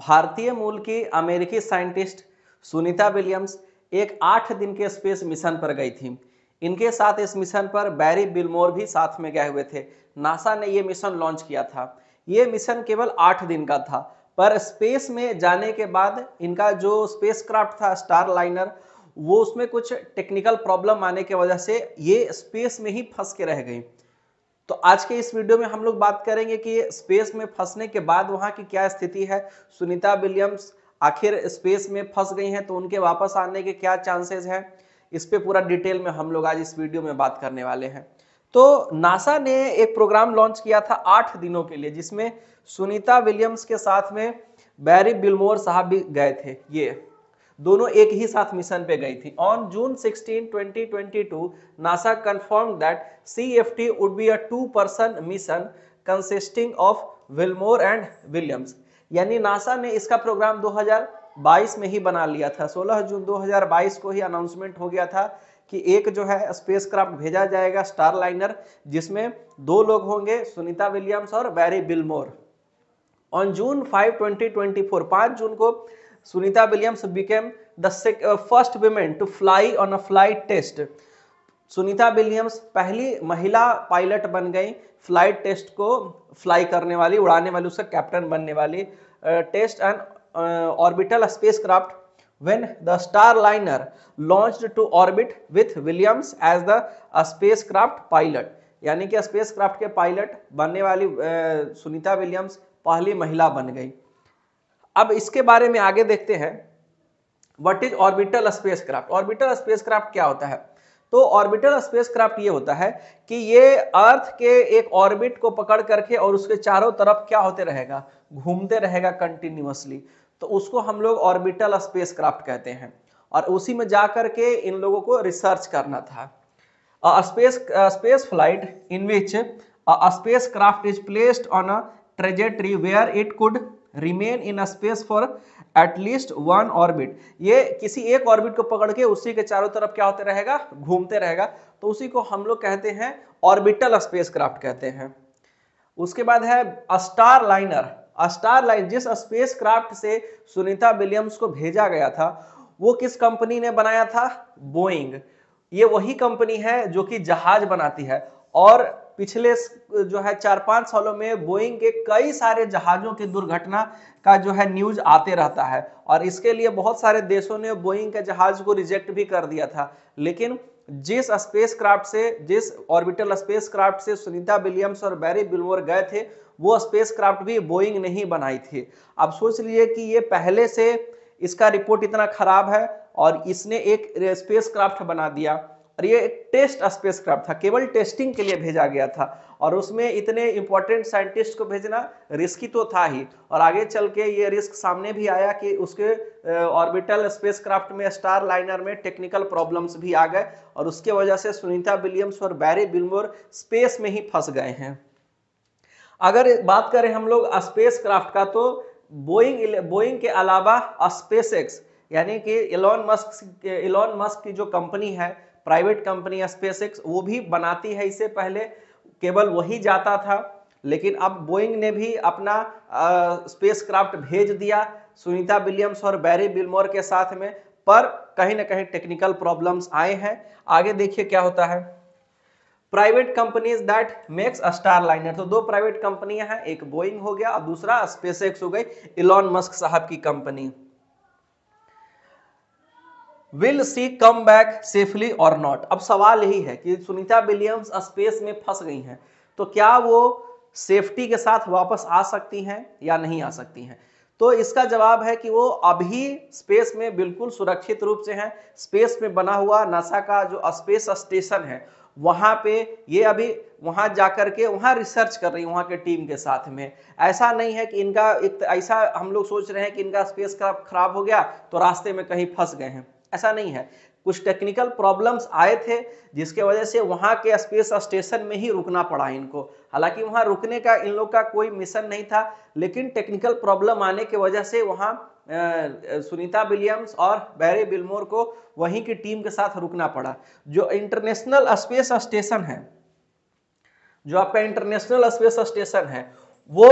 भारतीय मूल की अमेरिकी साइंटिस्ट सुनीता विलियम्स एक आठ दिन के स्पेस मिशन पर गई थी इनके साथ इस मिशन पर बैरी बिलमोर भी साथ में गए हुए थे नासा ने ये मिशन लॉन्च किया था ये मिशन केवल आठ दिन का था पर स्पेस में जाने के बाद इनका जो स्पेसक्राफ्ट था स्टार लाइनर वो उसमें कुछ टेक्निकल प्रॉब्लम आने की वजह से ये स्पेस में ही फंस के रह गई तो आज के इस वीडियो में हम लोग बात करेंगे कि स्पेस में फंसने के बाद वहां की क्या स्थिति है सुनीता विलियम्स आखिर स्पेस में फंस गई हैं तो उनके वापस आने के क्या चांसेस हैं इस पर पूरा डिटेल में हम लोग आज इस वीडियो में बात करने वाले हैं तो नासा ने एक प्रोग्राम लॉन्च किया था आठ दिनों के लिए जिसमें सुनीता विलियम्स के साथ में बैरी बिलमोर साहब भी गए थे ये दोनों एक ही साथ मिशन पे गई थी on June 16, 2022, NASA confirm that she would be a two person mission consisting of Wilmore and Williams यानी नासा ने इसका प्रोग्राम 2022 में ही बना लिया था 16 जून 2022 को ही अनाउंसमेंट हो गया था कि एक जो है स्पेसक्राफ्ट भेजा जाएगा स्टार लाइनर जिसमें दो लोग होंगे सुनीता विलियम्स और बैरी बिलमोर ऑन जून 5 2024 5 जून को Sunita Williams became the first women to fly on a flight test Sunita Williams पहली महिला पायलट बन गई फ्लाइट टेस्ट को फ्लाई करने वाली उड़ाने वाली उसका कैप्टन बनने वाली uh, test and uh, orbital spacecraft when the Starliner launch to orbit with Williams as the spacecraft pilot यानी कि स्पेस क्राफ्ट के पायलट बनने वाली uh, सुनीता विलियम्स पहली महिला बन गई अब इसके बारे में आगे देखते हैं what is orbital spacecraft orbital spacecraft क्या होता है तो ऑर्बिटल स्पेसक्राफ्ट ये होता है कि ये अर्थ के एक ऑर्बिट को पकड़ करके और उसके चारों तरफ क्या होते रहेगा घूमते रहेगा कंटिन्यूसली तो उसको हम लोग ऑर्बिटल स्पेसक्राफ्ट कहते हैं और उसी में जा करके इन लोगों को रिसर्च करना था space space flight in which spacecraft is placed on a trajectory where it could remain in a space for at least one orbit ये किसी एक ऑर्बिट को पकड़ के उसी के चारों तरफ क्या होते रहेगा घूमते रहेगा तो उसी को हम लोग कहते हैं ऑर्बिटल स्पेस क्राफ्ट कहते हैं उसके बाद है स्टार लाइनर स्टार लाइन जिस स्पेस क्राफ्ट से सुनीता विलियम्स को भेजा गया था वो किस कंपनी ने बनाया था बोइंग ये वही कंपनी है जो कि जहाज बनाती है और पिछले जो है चार पांच सालों में बोइंग के कई सारे जहाज़ों की दुर्घटना का जो है न्यूज आते रहता है और इसके लिए बहुत सारे देशों ने बोइंग के जहाज को रिजेक्ट भी कर दिया था लेकिन जिस स्पेसक्राफ्ट से जिस ऑर्बिटल स्पेसक्राफ्ट से सुनीता विलियम्स और बैरी बिल्वर गए थे वो स्पेसक्राफ्ट भी बोइंग नहीं बनाई थी अब सोच लीजिए कि ये पहले से इसका रिपोर्ट इतना खराब है और इसने एक स्पेसक्राफ्ट बना दिया और ये एक टेस्ट स्पेसक्राफ्ट था केवल टेस्टिंग के लिए भेजा गया था और उसमें इतने इंपॉर्टेंट साइंटिस्ट को भेजना रिस्की तो था ही और आगे चल के ये रिस्क सामने भी आया कि उसके ऑर्बिटल स्पेसक्राफ्ट में स्टार लाइनर में टेक्निकल प्रॉब्लम्स भी आ गए और उसके वजह से सुनीता विलियम्स और बैरी बिलमोर स्पेस में ही फंस गए हैं अगर बात करें हम लोग स्पेस क्राफ्ट का तो बोइंग बोइंग के अलावा स्पेस एक्स यानी कि इलॉन मस्क इलॉन मस्क की जो कंपनी है प्राइवेट कंपनी स्पेस एक्स वो भी बनाती है इससे पहले केवल वही जाता था लेकिन अब बोइंग ने भी अपना स्पेस क्राफ्ट भेज दिया सुनीता विलियम्स और बैरी बिलमोर के साथ में पर कहीं ना कहीं टेक्निकल प्रॉब्लम्स आए हैं आगे देखिए क्या होता है private companies that makes Starliner तो दो प्राइवेट कंपनियां हैं एक बोइंग हो गया और दूसरा स्पेस हो गई इलॉन मस्क साहब की company will see come back safely और नॉट अब सवाल यही है कि सुनीता विलियम्स स्पेस में फंस गई हैं तो क्या वो सेफ्टी के साथ वापस आ सकती हैं या नहीं आ सकती हैं तो इसका जवाब है कि वो अभी स्पेस में बिल्कुल सुरक्षित रूप से हैं स्पेस में बना हुआ नासा का जो स्पेस स्टेशन है वहाँ पे ये अभी वहाँ जा कर के वहाँ रिसर्च कर रही है वहाँ के टीम के साथ में ऐसा नहीं है कि इनका एक ऐसा हम लोग सोच रहे हैं कि इनका स्पेस क्राफ्ट खराब हो गया तो रास्ते में कहीं फंस गए हैं ऐसा नहीं है कुछ टेक्निकल प्रॉब्लम्स आए थे जिसके वजह से वहाँ के स्पेस स्टेशन में ही रुकना पड़ा इनको हालांकि वहाँ रुकने का इन लोग का कोई मिशन नहीं था लेकिन टेक्निकल प्रॉब्लम आने की वजह से वहाँ सुनीता विलियम्स और बैरी बिलमोर को वहीं की टीम के साथ रुकना पड़ा जो इंटरनेशनल स्पेस स्टेशन है जो आपका इंटरनेशनल स्पेस स्टेशन है वो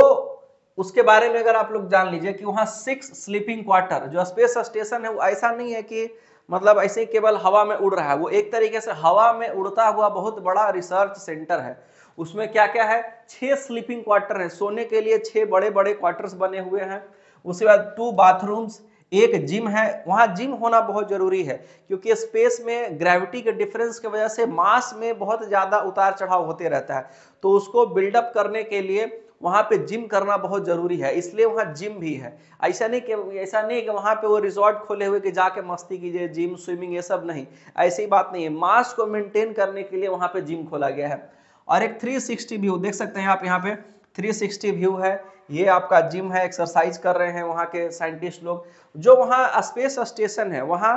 उसके बारे में अगर आप लोग जान लीजिए कि वहाँ सिक्स स्लीपिंग क्वार्टर जो स्पेस स्टेशन है वो ऐसा नहीं है कि मतलब ऐसे केवल हवा में उड़ रहा है वो एक तरीके से हवा में उड़ता हुआ बहुत बड़ा रिसर्च सेंटर है उसमें क्या क्या है छः स्लीपिंग क्वार्टर है सोने के लिए छः बड़े बड़े क्वार्टर्स बने हुए हैं उसके बाद टू बाथरूम्स एक जिम है वहाँ जिम होना बहुत ज़रूरी है क्योंकि स्पेस में ग्रेविटी के डिफरेंस की वजह से मास में बहुत ज़्यादा उतार चढ़ाव होते रहता है तो उसको बिल्डअप करने के लिए वहाँ पे जिम करना बहुत ज़रूरी है इसलिए वहाँ जिम भी है ऐसा नहीं कि ऐसा नहीं कि वहाँ पे वो रिजॉर्ट खोले हुए कि जाके मस्ती कीजिए जिम स्विमिंग ये सब नहीं ऐसी बात नहीं है मास को मेंटेन करने के लिए वहाँ पे जिम खोला गया है और एक 360 व्यू देख सकते हैं आप यहाँ पे 360 व्यू है ये आपका जिम है एक्सरसाइज कर रहे हैं वहाँ के साइंटिस्ट लोग जो वहाँ स्पेस स्टेशन है वहाँ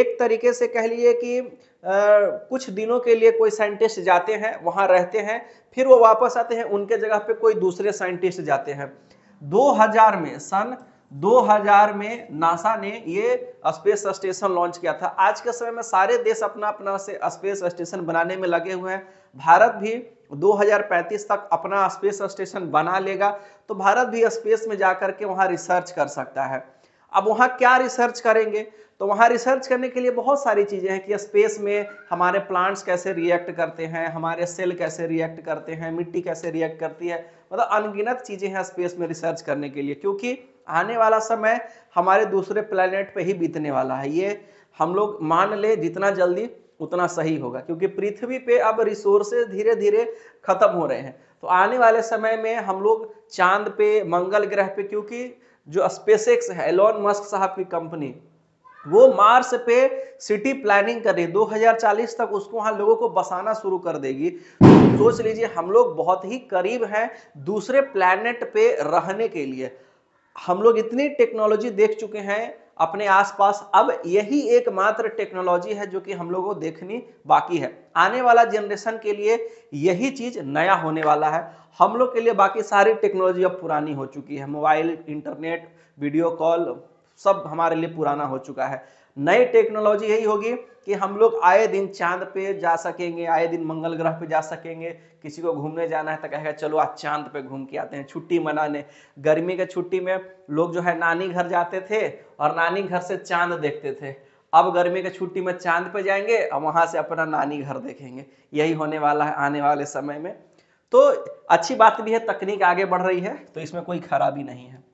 एक तरीके से कह लिए कि कुछ दिनों के लिए कोई साइंटिस्ट जाते हैं वहाँ रहते हैं फिर वो वापस आते हैं उनके जगह पे कोई दूसरे साइंटिस्ट जाते हैं 2000 में सन 2000 में नासा ने ये स्पेस स्टेशन लॉन्च किया था आज के समय में सारे देश अपना अपना से स्पेस स्टेशन बनाने में लगे हुए हैं भारत भी 2035 तक अपना स्पेस स्टेशन बना लेगा तो भारत भी स्पेस में जाकर के वहाँ रिसर्च कर सकता है अब वहाँ क्या रिसर्च करेंगे तो वहाँ रिसर्च करने के लिए बहुत सारी चीज़ें हैं कि स्पेस में हमारे प्लांट्स कैसे रिएक्ट करते हैं हमारे सेल कैसे रिएक्ट करते हैं मिट्टी कैसे रिएक्ट करती है मतलब अनगिनत चीज़ें हैं स्पेस में रिसर्च करने के लिए क्योंकि आने वाला समय हमारे दूसरे प्लानट पर ही बीतने वाला है ये हम लोग मान ले जितना जल्दी उतना सही होगा क्योंकि पृथ्वी पे अब रिसोर्सेज धीरे धीरे खत्म हो रहे हैं तो आने वाले समय में हम लोग चांद पे मंगल ग्रह पे क्योंकि जो स्पेसएक्स है एलॉन मस्क साहब की कंपनी वो मार्स पे सिटी प्लानिंग कर रही है दो तक उसको वहां लोगों को बसाना शुरू कर देगी तो सोच लीजिए हम लोग बहुत ही करीब हैं दूसरे प्लानट पे रहने के लिए हम लोग इतनी टेक्नोलॉजी देख चुके हैं अपने आसपास अब यही एकमात्र टेक्नोलॉजी है जो कि हम लोगों को देखनी बाकी है आने वाला जनरेशन के लिए यही चीज़ नया होने वाला है हम लोग के लिए बाकी सारी टेक्नोलॉजी अब पुरानी हो चुकी है मोबाइल इंटरनेट वीडियो कॉल सब हमारे लिए पुराना हो चुका है नई टेक्नोलॉजी यही होगी कि हम लोग आए दिन चांद पे जा सकेंगे आए दिन मंगल ग्रह पे जा सकेंगे किसी को घूमने जाना है तो कहेगा चलो आज चांद पे घूम के आते हैं छुट्टी मनाने गर्मी के छुट्टी में लोग जो है नानी घर जाते थे और नानी घर से चांद देखते थे अब गर्मी की छुट्टी में चांद पे जाएंगे और वहाँ से अपना नानी घर देखेंगे यही होने वाला है आने वाले समय में तो अच्छी बात भी है तकनीक आगे बढ़ रही है तो इसमें कोई खराबी नहीं है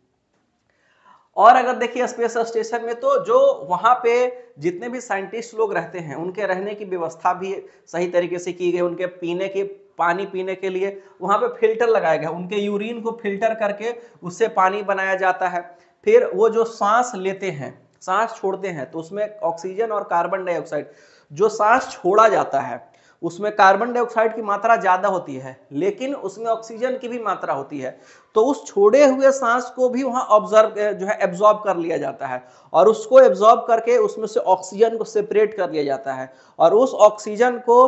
और अगर देखिए स्पेस स्टेशन में तो जो वहाँ पे जितने भी साइंटिस्ट लोग रहते हैं उनके रहने की व्यवस्था भी सही तरीके से की गई उनके पीने के पानी पीने के लिए वहाँ पे फिल्टर लगाया गया उनके यूरिन को फिल्टर करके उससे पानी बनाया जाता है फिर वो जो सांस लेते हैं सांस छोड़ते हैं तो उसमें ऑक्सीजन और कार्बन डाइऑक्साइड जो सांस छोड़ा जाता है उसमें कार्बन डाइऑक्साइड की मात्रा ज़्यादा होती है लेकिन उसमें ऑक्सीजन की भी मात्रा होती है तो उस छोड़े हुए सांस को भी वहाँ ऑब्जर्व जो है एब्जॉर्ब कर लिया जाता है और उसको एब्जॉर्ब करके उसमें से ऑक्सीजन को सेपरेट कर लिया जाता है और उस ऑक्सीजन को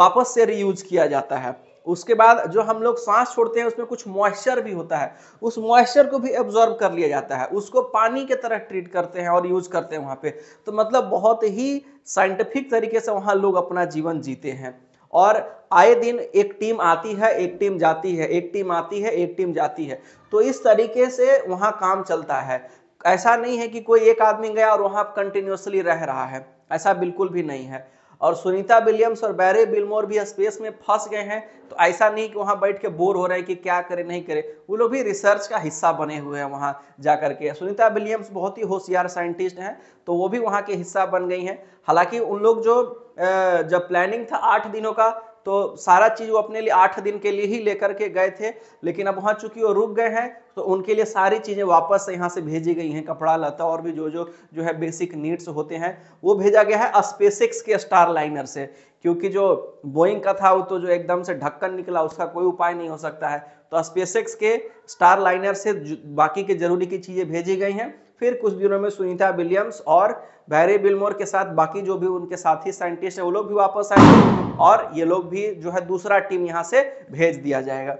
वापस से रीयूज किया जाता है उसके बाद जो हम लोग सांस छोड़ते हैं उसमें कुछ मॉइस्चर भी होता है उस मॉइस्चर को भी एब्जॉर्ब कर लिया जाता है उसको पानी के तरह ट्रीट करते हैं और यूज करते हैं वहाँ पे तो मतलब बहुत ही साइंटिफिक तरीके से वहाँ लोग अपना जीवन जीते हैं और आए दिन एक टीम आती है एक टीम जाती है एक टीम आती है एक टीम जाती है तो इस तरीके से वहाँ काम चलता है ऐसा नहीं है कि कोई एक आदमी गया और वहाँ कंटिन्यूसली रह रहा है ऐसा बिल्कुल भी नहीं है और सुनीता विलियम्स और बैरे बिलमोर भी स्पेस में फंस गए हैं तो ऐसा नहीं कि वहाँ बैठ के बोर हो रहे हैं कि क्या करें नहीं करें वो लोग भी रिसर्च का हिस्सा बने हुए हैं वहाँ जा करके सुनीता विलियम्स बहुत ही होशियार साइंटिस्ट हैं तो वो भी वहाँ के हिस्सा बन गई हैं हालांकि उन लोग जो जब प्लानिंग था आठ दिनों का तो सारा चीज़ वो अपने लिए आठ दिन के लिए ही लेकर के गए थे लेकिन अब वहाँ चूंकि वो रुक गए हैं तो उनके लिए सारी चीज़ें वापस यहाँ से भेजी गई हैं कपड़ा लता और भी जो जो जो है बेसिक नीड्स होते हैं वो भेजा गया है स्पेसिक्स के स्टार लाइनर से क्योंकि जो बोइंग का था वो तो जो एकदम से ढक्कन निकला उसका कोई उपाय नहीं हो सकता है तो स्पेसएक्स के स्टार लाइनर से बाकी के जरूरी की चीज़ें भेजी गई हैं फिर कुछ दिनों में सुनीता विलियम्स और बैरी बिलमोर के साथ बाकी जो भी उनके साथी साइंटिस्ट हैं वो लोग भी वापस आएंगे और ये लोग भी जो है दूसरा टीम यहाँ से भेज दिया जाएगा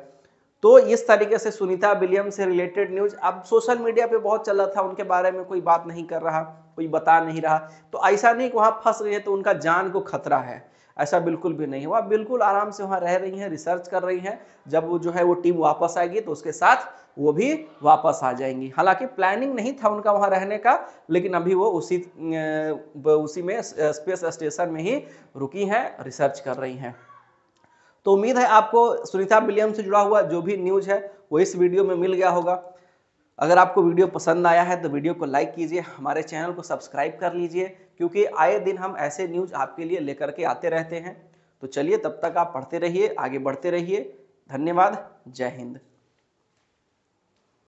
तो इस तरीके से सुनीता विलियम से रिलेटेड न्यूज अब सोशल मीडिया पे बहुत चला था उनके बारे में कोई बात नहीं कर रहा कोई बता नहीं रहा तो ऐसा नहीं कि वहाँ फंस गए है तो उनका जान को खतरा है ऐसा बिल्कुल भी नहीं हुआ बिल्कुल आराम से वहाँ रह रही हैं रिसर्च कर रही हैं जब वो जो है वो टीम वापस आएगी तो उसके साथ वो भी वापस आ जाएंगी हालांकि प्लानिंग नहीं था उनका वहाँ रहने का लेकिन अभी वो उसी उसी में स्पेस स्टेशन में ही रुकी हैं रिसर्च कर रही हैं तो उम्मीद है आपको सुनीता विलियम से जुड़ा हुआ जो भी न्यूज़ है वो इस वीडियो में मिल गया होगा अगर आपको वीडियो पसंद आया है तो वीडियो को लाइक कीजिए हमारे चैनल को सब्सक्राइब कर लीजिए क्योंकि आए दिन हम ऐसे न्यूज़ आपके लिए लेकर के आते रहते हैं तो चलिए तब तक आप पढ़ते रहिए आगे बढ़ते रहिए धन्यवाद जय हिंद